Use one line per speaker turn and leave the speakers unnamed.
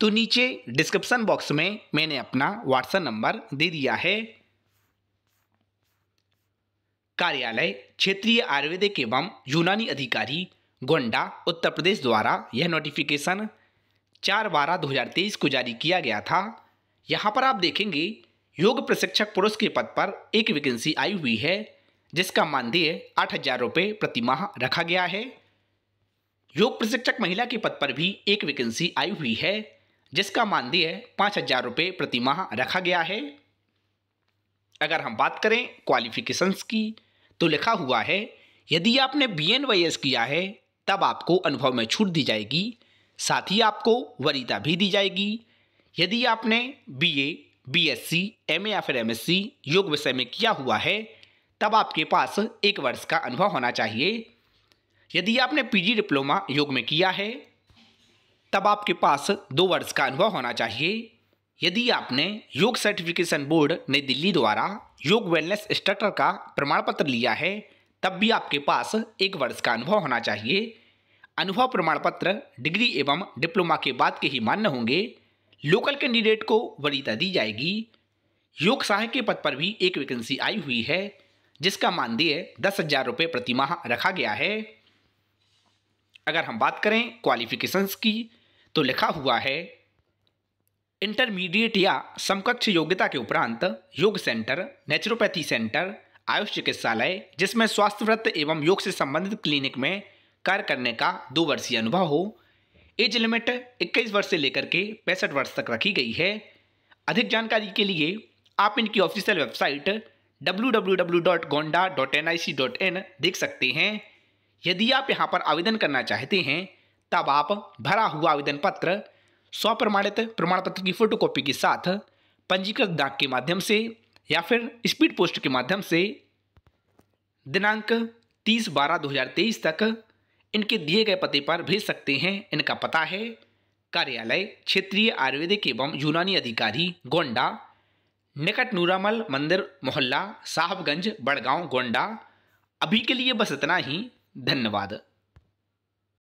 तो नीचे description box में मैंने अपना व्हाट्सएप नंबर दे दिया है कार्यालय क्षेत्रीय आयुर्वेदिक एवं यूनानी अधिकारी गोंडा उत्तर प्रदेश द्वारा यह नोटिफिकेशन चार बारह दो हज़ार तेईस को जारी किया गया था यहाँ पर आप देखेंगे योग प्रशिक्षक पुरुष के पद पर एक वैकेंसी आई हुई है जिसका मानदेय आठ हज़ार रुपये प्रतिमाह रखा गया है योग प्रशिक्षक महिला के पद पर भी एक वैकेंसी आई हुई है जिसका मानदेय पाँच हजार रुपये प्रति माह रखा गया है अगर हम बात करें क्वालिफिकेशंस की तो लिखा हुआ है यदि आपने बी एन वाई एस किया है तब आपको अनुभव में छूट दी जाएगी साथ ही आपको वरीता भी दी जाएगी यदि आपने B A B S C M A या फिर एम एस सी योग विषय में किया हुआ है तब आपके पास एक वर्ष का अनुभव होना चाहिए यदि आपने जी डिप्लोमा योग में किया है तब आपके पास दो वर्ष का अनुभव होना चाहिए यदि आपने योग सर्टिफिकेशन बोर्ड नई दिल्ली द्वारा योग वेलनेस इंस्ट्रक्टर का प्रमाण पत्र लिया है तब भी आपके पास एक वर्ष का अनुभव होना चाहिए अनुभव प्रमाण पत्र डिग्री एवं डिप्लोमा के बाद के ही मान्य होंगे लोकल कैंडिडेट को वरीयता दी जाएगी योग सहायक के पद पर भी एक वैकेंसी आई हुई है जिसका मानदेय दस हज़ार रुपये प्रतिमाह रखा गया है अगर हम बात करें क्वालिफिकेशंस की तो लिखा हुआ है इंटरमीडिएट या समकक्ष योग्यता के उपरांत योग सेंटर नेचुरोपैथी सेंटर आयुष चिकित्सालय जिसमें स्वास्थ्य व्रत एवं योग से संबंधित क्लिनिक में कार्य करने का दो वर्षीय अनुभव हो एज लिमिट 21 वर्ष से लेकर के पैंसठ वर्ष तक रखी गई है अधिक जानकारी के लिए आप इनकी ऑफिशियल वेबसाइट www.gonda.nic.in देख सकते हैं यदि आप यहाँ पर आवेदन करना चाहते हैं तब आप भरा हुआ आवेदन पत्र स्वप्रमाणित प्रमाण पत्र की फोटोकॉपी के साथ पंजीकृत डाक के माध्यम से या फिर स्पीड पोस्ट के माध्यम से दिनांक 30 बारह 2023 तक इनके दिए गए पते पर भेज सकते हैं इनका पता है कार्यालय क्षेत्रीय आयुर्वेदिक एवं यूनानी अधिकारी गोंडा निकट नूरामल मंदिर मोहल्ला साहबगंज बड़गांव गोंडा अभी के लिए बस इतना ही धन्यवाद